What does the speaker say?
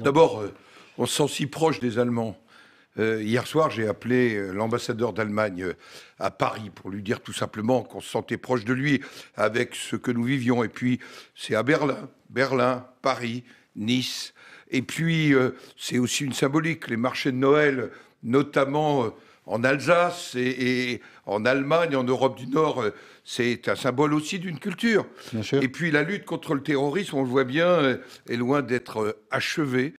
D'abord, euh, on se sent si proche des Allemands. Euh, hier soir, j'ai appelé euh, l'ambassadeur d'Allemagne à Paris pour lui dire tout simplement qu'on se sentait proche de lui avec ce que nous vivions. Et puis, c'est à Berlin, Berlin, Paris, Nice. Et puis, c'est aussi une symbolique, les marchés de Noël notamment euh, en Alsace et, en Allemagne, en Europe du Nord, euh, c'est un symbole aussi d'une culture. Et puis la lutte contre le terrorisme, on le voit bien, euh, est loin d'être achevée.